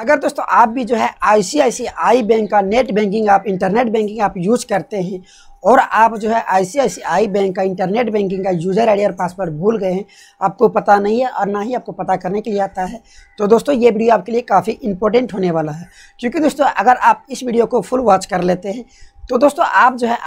अगर दोस्तों आप भी जो है आई बैंक का नेट बैंकिंग आप इंटरनेट बैंकिंग आप यूज़ करते हैं और आप जो है आई बैंक का इंटरनेट बैंकिंग का यूज़र आईडी और पासवर्ड भूल गए हैं आपको पता नहीं है और ना ही आपको पता करने के लिए आता है तो दोस्तों ये वीडियो आपके लिए काफ़ी इंपॉर्टेंट होने वाला है क्योंकि दोस्तों अगर आप इस वीडियो को फुल वॉच कर लेते हैं तो दोस्तों आप जो है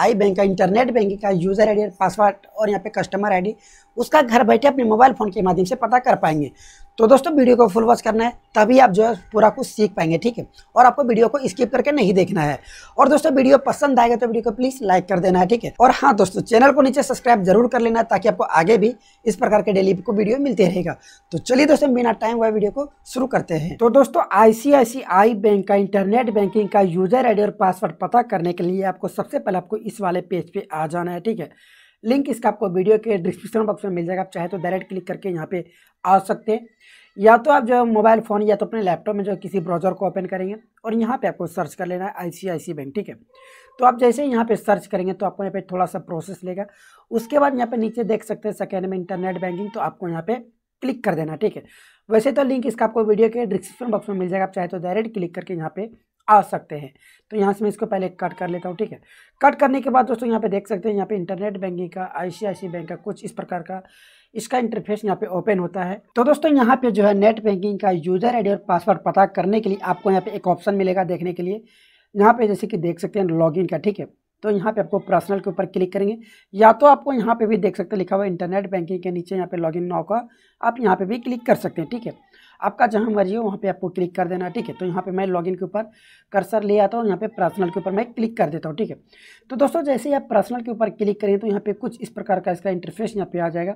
आई बैंक का इंटरनेट बैंकिंग का यूज़र डी और पासवर्ड और यहाँ पे कस्टमर डी उसका घर बैठे अपने मोबाइल फ़ोन के माध्यम से पता कर पाएंगे तो दोस्तों वीडियो को फुल वॉच करना है तभी आप जो है पूरा कुछ सीख पाएंगे ठीक है और आपको वीडियो को स्किप करके नहीं देखना है और दोस्तों वीडियो पसंद आएगा तो वीडियो को प्लीज़ लाइक कर देना है ठीक है और हाँ दोस्तों चैनल को नीचे सब्सक्राइब जरूर कर लेना ताकि आपको आगे भी इस प्रकार के डेली को वीडियो मिलते रहेगा तो चलिए दोस्तों बिना टाइम हुआ वीडियो को शुरू करते हैं तो दोस्तों आई बैंक का इंटरनेट बैंकिंग का यूजर आई और पासवर्ड पता करने के लिए आपको सबसे पहले आपको इस वाले पेज पे आ जाना है ठीक है लिंक इसका आपको वीडियो के डिस्क्रिप्शन बॉक्स में मिल जाएगा आप चाहे तो डायरेक्ट क्लिक करके यहाँ पे आ सकते हैं या तो आप जो मोबाइल फ़ोन या तो अपने लैपटॉप में जो किसी ब्राउज़र को ओपन करेंगे और यहाँ पे आपको सर्च कर लेना है सी बैंक ठीक है तो आप जैसे यहाँ पे सर्च करेंगे तो आपको यहाँ पे थोड़ा सा प्रोसेस लेगा उसके बाद यहाँ पे नीचे देख सकते हैं सेकेंड में इंटरनेट बैंकिंग तो आपको यहाँ पे क्लिक कर देना ठीक है वैसे तो लिंक इसका आपको वीडियो के डिस्क्रिप्शन बॉक्स में मिल जाएगा आप चाहे तो डायरेक्ट क्लिक करके यहाँ पे आ सकते हैं तो यहाँ से मैं इसको पहले कट कर लेता हूँ ठीक है कट करने के बाद दोस्तों यहाँ पे देख सकते हैं यहाँ पे इंटरनेट बैंकिंग का आई बैंक का कुछ इस प्रकार का इसका इंटरफेस यहाँ पे ओपन होता है तो दोस्तों यहाँ पे जो है नेट बैंकिंग का यूजर आईडी और पासवर्ड पता करने के लिए आपको यहाँ पे एक ऑप्शन मिलेगा देखने के लिए यहाँ पे जैसे कि देख सकते हैं लॉग का ठीक है तो यहाँ पे आपको पर्सनल के ऊपर क्लिक करेंगे या तो आपको यहाँ पे भी देख सकते हैं लिखा हुआ इंटरनेट बैंकिंग के नीचे यहाँ पे लॉगिन नाउ का आप यहाँ पे भी क्लिक कर सकते हैं ठीक है आपका जहाँ मर्जी हो वहाँ पे आपको क्लिक कर देना ठीक है तो यहाँ पे मैं लॉगिन के ऊपर कर्सर ले आता हूँ यहाँ पे पर्सनल के ऊपर मैं क्लिक कर देता हूँ ठीक है तो दोस्तों जैसे ही आप पर्सनल के ऊपर क्लिक करें तो यहाँ पे कुछ इस प्रकार का इसका इंटरफेस यहाँ पे आ जाएगा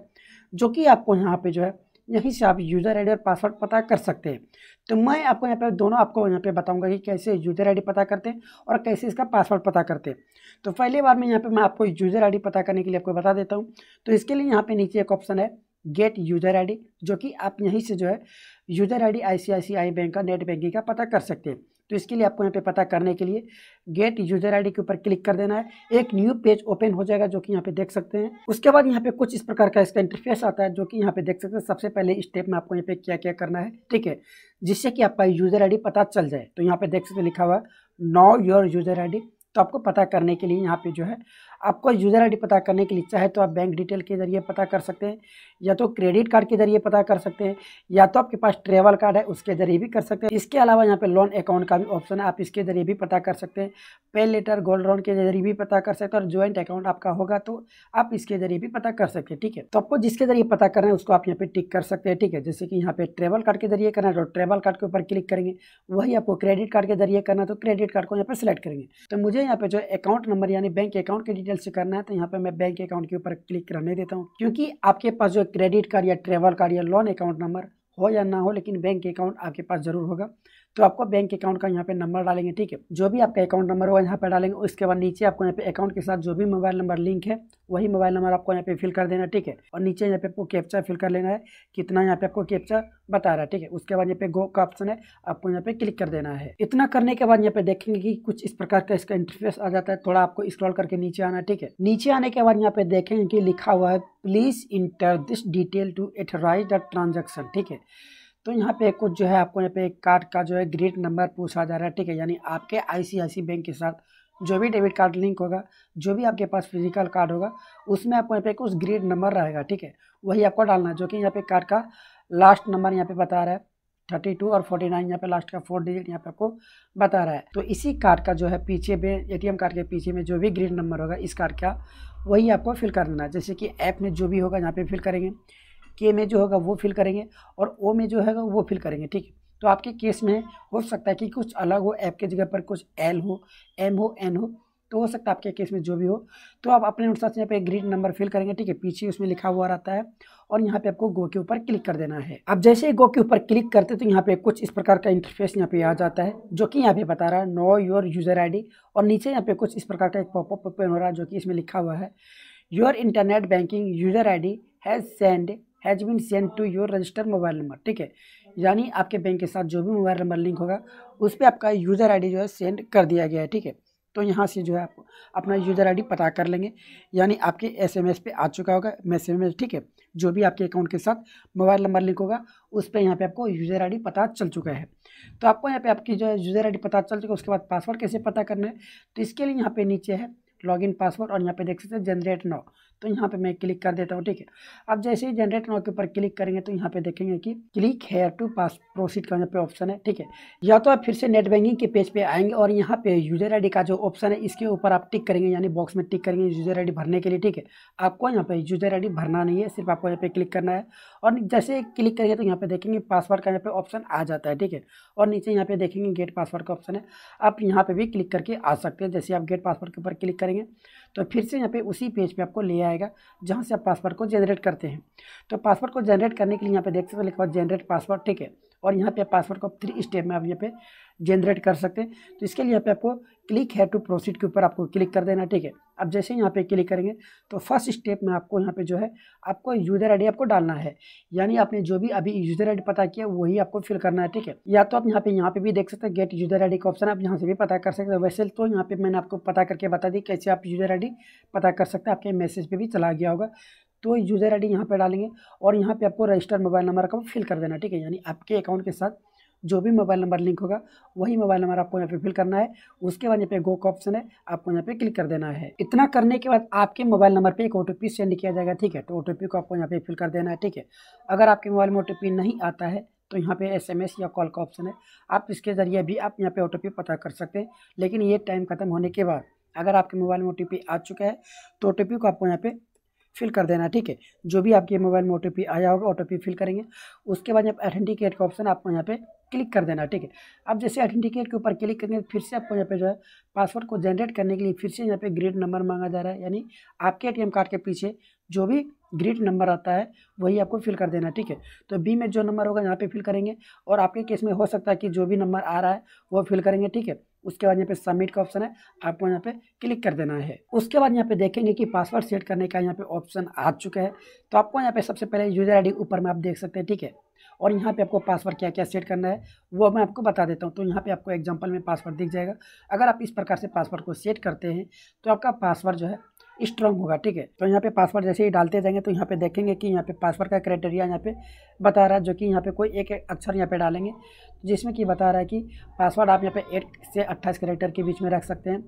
जो कि आपको यहाँ पे जो है यहीं से आप यूज़र डी और पासवर्ड पता कर सकते हैं तो मैं आपको यहाँ पे दोनों आपको यहाँ पे बताऊंगा कि कैसे यूज़र डी पता करते हैं और कैसे इसका पासवर्ड पता करते हैं तो पहले बार में यहाँ पे मैं आपको यूज़र डी पता करने के लिए आपको बता देता हूँ तो इसके लिए यहाँ पे नीचे एक ऑप्शन है गेट यूज़र आईडी जो कि आप यहीं से जो है यूज़र आईडी आईसीआईसीआई बैंक का नेट बैंकिंग का पता कर सकते हैं तो इसके लिए आपको यहाँ पे पता करने के लिए गेट यूजर आईडी के ऊपर क्लिक कर देना है एक न्यू पेज ओपन हो जाएगा जो कि यहाँ पे देख सकते हैं उसके बाद यहाँ पे कुछ इस प्रकार का इसका इंटरफेस आता है जो कि यहाँ पे देख सकते हैं सबसे पहले स्टेप में आपको यहाँ पे क्या क्या करना है ठीक है जिससे कि आपका यूजर आई पता चल जाए तो यहाँ पे देख सकते लिखा हुआ नो योर यूजर आई तो आपको पता करने के लिए यहाँ पे जो है आपको यूज़र आई पता करने के लिए चाहे तो आप बैंक डिटेल के ज़रिए पता कर सकते हैं या तो क्रेडिट कार्ड के ज़रिए पता कर सकते हैं या तो आपके पास ट्रेवल कार्ड है उसके ज़रिए भी कर सकते हैं इसके अलावा यहाँ पे लोन अकाउंट का भी ऑप्शन है आप इसके ज़रिए भी पता कर सकते हैं पे लेटर गोल्ड लोन के जरिए भी पता कर सकते हैं और ज्वाइंट अकाउंट आपका होगा तो आप इसके ज़रिए भी पता कर सकते हैं ठीक है तो आपको जिसके ज़रिए पता करना है उसको आप यहाँ पर टिक कर सकते हैं ठीक है जैसे कि यहाँ पर ट्रेवल कार्ड के ज़रिए करना है तो ट्रेवल कार्ड के ऊपर क्लिक करेंगे वही आपको क्रेडिट कार्ड के ज़रिए करना तो क्रेडिट कार्ड को यहाँ पर सिलेक्ट करेंगे तो मुझे यहाँ पर जो अकाउंट नंबर यानी बैंक अकाउंट के डिटेल डिटेल से करना है तो यहाँ पे मैं बैंक अकाउंट के ऊपर क्लिक करने देता हूँ क्योंकि आपके पास जो क्रेडिट कार्ड या ट्रेवल कार्ड या लोन अकाउंट नंबर हो या ना हो लेकिन बैंक अकाउंट आपके पास ज़रूर होगा तो आपको बैंक अकाउंट का यहाँ पे नंबर डालेंगे ठीक है जो भी आपका अकाउंट नंबर होगा यहाँ पे डालेंगे उसके बाद नीचे आपको यहाँ पे अकाउंट के साथ जो भी मोबाइल नंबर लिंक है वही मोबाइल नंबर आपको यहाँ पे फिल कर देना ठीक है और नीचे यहाँ पे आपको कैप्चा फिल कर लेना है कितना यहाँ पे आपको कैप्चा बता रहा है ठीक है उसके बाद यहाँ पे गो का ऑप्शन है आपको यहाँ पे क्लिक कर देना है इतना करने के बाद यहाँ पे देखेंगे कि कुछ इस प्रकार का इसका इंटरफेस आ जाता है थोड़ा आपको स्क्रॉल करके नीचे आना है ठीक है नीचे आने के बाद यहाँ पे देखेंगे कि लिखा हुआ है please enter this detail to authorise the transaction ठीक है तो यहाँ पे कुछ जो है आपको यहाँ पे एक कार्ड का जो है ग्रेड नंबर पूछा जा रहा है ठीक है यानी आपके आईसीआईसी बैंक के साथ जो भी डेबिट कार्ड लिंक होगा जो भी आपके पास फिजिकल कार्ड होगा उसमें आपको यहाँ पे कुछ ग्रेड नंबर रहेगा ठीक है वही आपको डालना है जो कि यहाँ पे कार्ड का लास्ट नंबर यहाँ पे बता रहा है थर्टी टू और फोर्टी नाइन यहाँ पे लास्ट का फोर डिजिट यहाँ पे आपको बता रहा है तो इसी कार्ड का जो है पीछे में एटीएम कार्ड के पीछे में जो भी ग्रीन नंबर होगा इस कार्ड का वही आपको फिल कर देना है जैसे कि ऐप में जो भी होगा यहाँ पे फिल करेंगे के में जो होगा वो फिल करेंगे और ओ में जो होगा वो फिल करेंगे ठीक है तो आपके केस में हो सकता है कि कुछ अलग हो ऐप के जगह पर कुछ एल हो एम हो एन हो तो हो सकता है आपके केस में जो भी हो तो आप अपने अनुसार से यहाँ पे ग्रीड नंबर फिल करेंगे ठीक है पीछे उसमें लिखा हुआ रहता है और यहाँ पे आपको गो के ऊपर क्लिक कर देना है अब जैसे ही गो के ऊपर क्लिक करते तो यहाँ पे कुछ इस प्रकार का इंटरफेस यहाँ पे आ जाता है जो कि यहाँ पे बता रहा है नो योर यूजर डी और नीचे यहाँ पे कुछ इस प्रकार का एक पॉपअप ओपन हो रहा है जो कि इसमें लिखा हुआ है your internet banking user I D has send has been send to your register mobile number ठीक है यानी आपके बैंक के साथ जो भी मोबाइल नंबर लिंक होगा उस पर आपका यूज़र आई जो है सेंड कर दिया गया है ठीक है तो यहाँ से जो है आप अपना यूज़र आई पता कर लेंगे यानी आपके एस पे आ चुका होगा मैसेज में ठीक है जो भी आपके अकाउंट के साथ मोबाइल नंबर लिंक होगा उस पर यहाँ पे आपको यूज़र आई पता चल चुका है तो आपको यहाँ पे आपकी जो है यूज़र डी पता चल चुका है उसके बाद पासवर्ड कैसे पता करना है तो इसके लिए यहाँ पे नीचे है लॉगिन पासवर्ड और यहाँ पे देख सकते हैं जनरेट नाउ तो यहाँ पे मैं क्लिक कर देता हूँ ठीक है अब जैसे ही जनरेट नाउ के ऊपर क्लिक करेंगे तो यहाँ पे देखेंगे कि click here to pass proceed का यहाँ पे ऑप्शन है ठीक है या तो आप फिर से नेट बैंकिंग के पेज पे आएंगे और यहाँ पे यूजर आईडी का जो ऑप्शन है इसके ऊपर आप टिक करेंगे यानी बॉक्स में टिक करेंगे यूजर आईडी भरने के लिए ठीक है आपको यहाँ पे यूजर आईडी भरना नहीं है सिर्फ आपको यहाँ पे क्लिक करना है और जैसे क्लिक करेंगे तो यहाँ पे देखेंगे पासवर्ड का यहाँ पे ऑप्शन आ जाता है ठीक है और नीचे यहाँ पे देखेंगे गेट पासवर्ड का ऑप्शन है आप यहाँ पे भी क्लिक करके आ सकते हैं जैसे आप गेट पासवर्ड के ऊपर क्लिक करेंगे तो फिर से यहाँ पे उसी पेज पे आपको ले आएगा जहाँ से आप पासवर्ड को जनरेट करते हैं तो पासवर्ड को जनरेट करने के लिए यहाँ पे देख सकते हो लिखा हुआ जनरेट पासवर्ड ठीक है और यहाँ पे पासवर्ड को थ्री स्टेप में आप यहाँ पे जनरेट कर सकते हैं तो इसके लिए यहाँ पे आपको क्लिक है टू प्रोसीड के ऊपर आपको क्लिक कर देना ठीक है अब जैसे यहाँ पे क्लिक करेंगे तो फर्स्ट स्टेप में आपको यहाँ पे जो है आपको यूज़र आईडी आपको डालना है यानी आपने जो भी अभी यूज़र आईडी पता किया वही आपको फिल करना है ठीक है या तो आप यहाँ पे यहाँ पे भी देख सकते हैं गेट यूज़र आईडी का ऑप्शन आप यहाँ से भी पता कर सकते हैं वैसे तो यहाँ पे मैंने आपको पता करके बता दी कैसे आप यूज़र आई पता कर सकते हैं आपके मैसेज पर भी चला गया होगा तो यूज़र आई डी यहाँ पर डालेंगे और यहाँ पर आपको रजिस्टर मोबाइल नंबर का फिल कर देना ठीक है यानी आपके अकाउंट के साथ जो भी मोबाइल नंबर लिंक होगा वही मोबाइल नंबर आपको यहाँ पे फिल करना है उसके बाद यहाँ पे गो का ऑप्शन है आपको यहाँ पे क्लिक कर देना है इतना करने के बाद आपके मोबाइल नंबर पे एक ओटीपी सेंड किया जाएगा ठीक है तो ओटीपी को आपको यहाँ पे फिल कर देना है ठीक है अगर आपके मोबाइल में ओटीपी नहीं आता है तो यहाँ पे एस या कॉल का ऑप्शन है आप इसके ज़रिए भी आप यहाँ पे पी पता कर सकते हैं लेकिन ये टाइम खत्म होने के बाद अगर आपके मोबाइल में ओ आ चुका है तो ओ को आपको यहाँ पे फिल कर देना ठीक है जो भी आपके मोबाइल में ओ आया होगा ओ फिल करेंगे उसके बाद यहाँ पर आइडेंटिकेट का ऑप्शन आपको यहाँ पे क्लिक कर देना ठीक है अब जैसे आइडेंटिकेट के ऊपर क्लिक करेंगे फिर से आपको यहाँ पे जो है पासवर्ड को जनरेट करने के लिए फिर से यहाँ पे ग्रिड नंबर मांगा जा रहा है यानी आपके ए कार्ड के पीछे जो भी ग्रिड नंबर आता है वही आपको फिल कर देना ठीक है तो बी में जो नंबर होगा यहाँ पर फिल करेंगे और आपके केस में हो सकता है कि जो भी नंबर आ रहा है वो फिल करेंगे ठीक है उसके बाद यहाँ पे सबमिट का ऑप्शन है आपको यहाँ पे क्लिक कर देना है उसके बाद यहाँ पे देखेंगे कि पासवर्ड सेट करने का यहाँ पे ऑप्शन आ चुका है तो आपको यहाँ पे सबसे पहले यूजर आईडी ऊपर में आप देख सकते हैं ठीक है और यहाँ पे आपको पासवर्ड क्या क्या सेट करना है वो मैं आपको बता देता हूँ तो यहाँ पे आपको एग्जांपल में पासवर्ड दिख जाएगा अगर आप इस प्रकार से पासवर्ड को सेट करते हैं तो आपका पासवर्ड जो है स्ट्रॉन्ग होगा ठीक है तो यहाँ पे पासवर्ड जैसे ही डालते जाएंगे तो यहाँ पे देखेंगे कि यहाँ पे पासवर्ड का क्राइटेरिया यहाँ पे बता रहा है जो कि यहाँ पे कोई एक अक्षर यहाँ पे डालेंगे जिसमें कि बता रहा है कि पासवर्ड आप यहाँ पे एट से अट्ठाईस करेक्टर के बीच में रख सकते हैं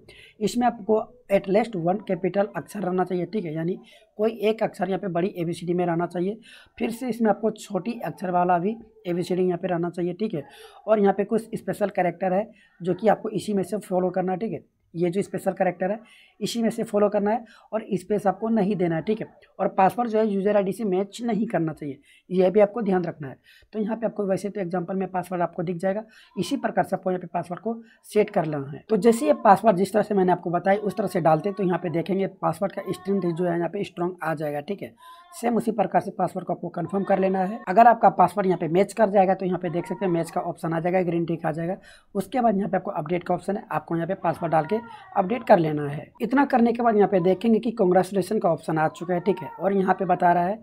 इसमें आपको एटलीस्ट वन कैपिटल अक्षर रहना चाहिए ठीक है यानी कोई एक अक्षर यहाँ पे बड़ी ए बी सी डी में रहना चाहिए फिर से इसमें आपको छोटी अक्षर वाला भी ए बी सी डी यहाँ पर रहना चाहिए ठीक है और यहाँ पे कुछ स्पेशल करेक्टर है जो कि आपको इसी में से फॉलो करना है ठीक है ये जो स्पेशल करेक्टर है इसी में से फॉलो करना है और स्पेस आपको नहीं देना है ठीक है और पासवर्ड जो है यूज़र आईडी से मैच नहीं करना चाहिए यह भी आपको ध्यान रखना है तो यहाँ पे आपको वैसे तो एग्जांपल में पासवर्ड आपको दिख जाएगा इसी प्रकार से आपको यहाँ पे पासवर्ड को सेट कर लेना है तो जैसे ये पासवर्ड जिस तरह से मैंने आपको बताया उस तरह से डालते तो यहाँ पे देखेंगे पासवर्ड का स्ट्रेंथ जो है यहाँ पे स्ट्रॉन्ग आ जाएगा ठीक है सेम उसी प्रकार से पासवर्ड को आपको कंफर्म कर लेना है अगर आपका पासवर्ड यहाँ पे मैच कर जाएगा तो यहाँ पे देख सकते हैं मैच का ऑप्शन आ जाएगा ग्रीन टिक आ जाएगा उसके बाद यहाँ पे आपको अपडेट का ऑप्शन है आपको यहाँ पे पासवर्ड डाल के अपडेट कर लेना है इतना करने के बाद यहाँ पे देखेंगे कि कॉन्ग्रेचुलेसन का ऑप्शन आ चुका है ठीक है और यहाँ पर बता रहा है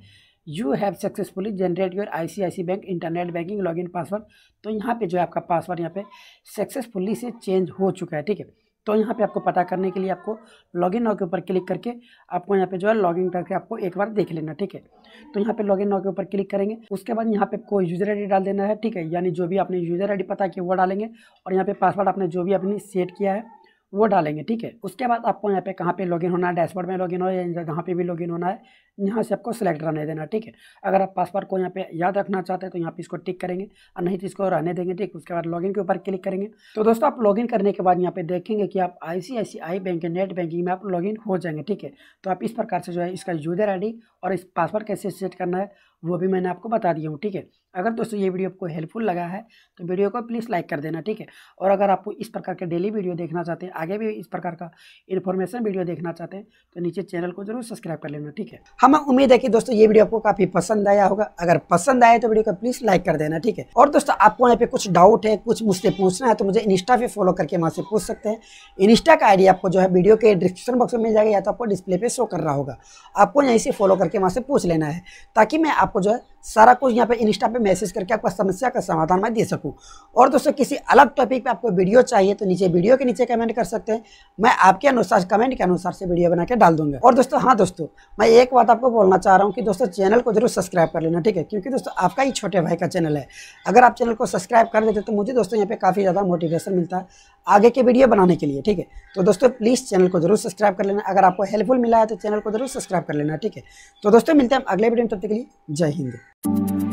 you have successfully generate your C bank internet banking in password तो यहाँ पर जो है आपका पासवर्ड यहाँ पे सक्सेसफुली से चेंज हो चुका है ठीक है तो यहाँ पे आपको पता करने के लिए आपको लॉगिन नाव के ऊपर क्लिक करके आपको यहाँ पे जो है लॉगिन करके आपको एक बार देख लेना ठीक है तो यहाँ पे लॉगिन नाव के ऊपर क्लिक करेंगे उसके बाद यहाँ पे आपको यूज़र आईडी डाल देना है ठीक है यानी जो भी आपने यूज़र आईडी पता किया वो डालेंगे और यहाँ पे पासवर्ड आपने जो भी आपने सेट किया है वो डालेंगे ठीक है उसके बाद आपको यहाँ पे कहाँ पे लॉगिन होना है डैशबोर्ड में लॉगिन हो या जहाँ पे भी लॉगिन होना है यहाँ से आपको सेलेक्ट रहने देना ठीक है अगर आप पासवर्ड को यहाँ पे याद रखना चाहते हैं तो यहाँ पे इसको टिक करेंगे और नहीं तो इसको रहने देंगे ठीक उसके बाद लॉगिन के ऊपर क्लिक करेंगे तो दोस्तों आप लॉगिन करने के बाद यहाँ पे देखेंगे कि आप आई बैंक नेट बैंकिंग में आप लॉगिन हो जाएंगे ठीक है तो आप इस प्रकार से जो है इसका यूजर आई और इस पासवर्ड कैसे सेट करना है वो भी मैंने आपको बता दिया हूँ ठीक है अगर दोस्तों ये वीडियो आपको हेल्पफुल लगा है तो वीडियो को प्लीज़ लाइक कर देना ठीक है और अगर आपको इस प्रकार के डेली वीडियो देखना चाहते हैं आगे भी इस प्रकार का इन्फॉर्मेशन वीडियो देखना चाहते हैं तो नीचे चैनल को जरूर सब्सक्राइब कर लेना ठीक है हमें उम्मीद है कि दोस्तों ये वीडियो आपको काफ़ी पसंद आया होगा अगर पसंद आए तो वीडियो को प्लीज़ लाइक कर देना ठीक है और दोस्तों आपको यहाँ पे कुछ डाउट है कुछ मुझसे पूछना है तो मुझे इंस्टा पे फॉलो करके वहाँ से पूछ सकते हैं इंस्टा का आइडिया आपको जो है वीडियो के डिस्क्रिप्शन बॉक्स में मिल जाएगा या तो आपको डिस्प्ले पर शो कर रहा होगा आपको यहीं से फॉलो करके वहाँ से पूछ लेना है ताकि मैं आपको जो है सारा कुछ यहाँ पे इंस्टा पे मैसेज करके आपका समस्या का समाधान मैं दे सकूँ और दोस्तों किसी अलग टॉपिक पे आपको वीडियो चाहिए तो नीचे वीडियो के नीचे कमेंट कर सकते हैं मैं आपके अनुसार कमेंट के अनुसार से वीडियो बना के डाल दूंगा और दोस्तों हाँ दोस्तों मैं एक बात आपको बोलना चाह रहा हूँ कि दोस्तों चैनल को जरूर सब्सक्राइब कर लेना ठीक है क्योंकि दोस्तों आपका ही छोटे भाई का चैनल है अगर आप चैनल को सब्सक्राइब कर देते तो मुझे दोस्तों यहाँ पे काफ़ी ज़्यादा मोटिवेशन मिलता है आगे के वीडियो बनाने के लिए ठीक है तो दोस्तों प्लीज़ चैनल को जरूर सब्सक्राइब कर लेना अगर आपको हेल्पफुल मिला है तो चैनल को जरूर सब्सक्राइब कर लेना ठीक है तो दोस्तों मिलते हैं अगले वीडियो में तब तक के लिए जय हिंद Thank you.